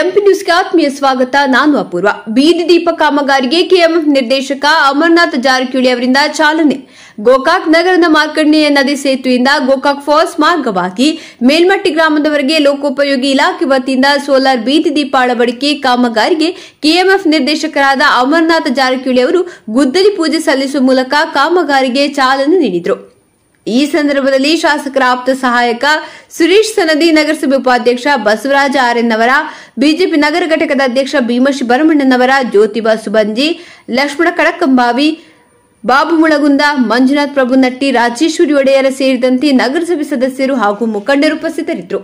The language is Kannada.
ಎಂಪಿ ನ್ಯೂಸ್ಗೆ ಆತ್ಮೀಯ ಸ್ವಾಗತ ನಾನು ಅಪೂರ್ವ ಬೀದಿ ದೀಪ ಕಾಮಗಾರಿಗೆ ಕೆಎಂಎಫ್ ನಿರ್ದೇಶಕ ಅಮರನಾಥ್ ಜಾರಕಿಹೊಳಿ ಅವರಿಂದ ಚಾಲನೆ ಗೋಕಾಕ್ ನಗರದ ಮಾರ್ಕಂಡೆಯ ನದಿ ಸೇತುವೆಯಿಂದ ಗೋಕಾಕ್ ಫಾಲ್ಸ್ ಮಾರ್ಗವಾಗಿ ಮೇಲ್ಮಟ್ಟಿ ಗ್ರಾಮದವರೆಗೆ ಲೋಕೋಪಯೋಗಿ ಇಲಾಖೆ ವತಿಯಿಂದ ಸೋಲಾರ್ ಬೀದಿ ದೀಪ ಅಳವಡಿಕೆ ಕಾಮಗಾರಿಗೆ ಕೆಎಂಎಫ್ ನಿರ್ದೇಶಕರಾದ ಅಮರನಾಥ್ ಜಾರಕಿಹೊಳಿ ಅವರು ಗುದ್ದಲಿ ಪೂಜೆ ಸಲ್ಲಿಸುವ ಮೂಲಕ ಕಾಮಗಾರಿಗೆ ಚಾಲನೆ ನೀಡಿದರು ಈ ಸಂದರ್ಭದಲ್ಲಿ ಶಾಸಕರ ಆಪ್ತ ಸಹಾಯಕ ಸುರೇಶ್ ಸನದಿ ನಗರಸಭೆ ಉಪಾಧ್ಯಕ್ಷ ಬಸವರಾಜ ಆರ್ಎನ್ ಅವರ ಬಿಜೆಪಿ ನಗರ ಘಟಕದ ಅಧ್ಯಕ್ಷ ಭೀಮಶಿ ಬರಮಣ್ಣನವರ ಜ್ಯೋತಿಬಾ ಸುಬಂಜಿ ಲಕ್ಷ್ಮಣ ಕಡಕಂಬಾವಿ ಬಾಬು ಮುಳಗುಂದ ಮಂಜುನಾಥ್ ಪ್ರಭುನಟ್ಟಿ ರಾಜೇಶ್ವರಿ ಒಡೆಯರ ಸೇರಿದಂತೆ ನಗರಸಭೆ ಸದಸ್ಯರು ಹಾಗೂ ಮುಖಂಡರು ಉಪಸ್ಥಿತರಿದ್ದರು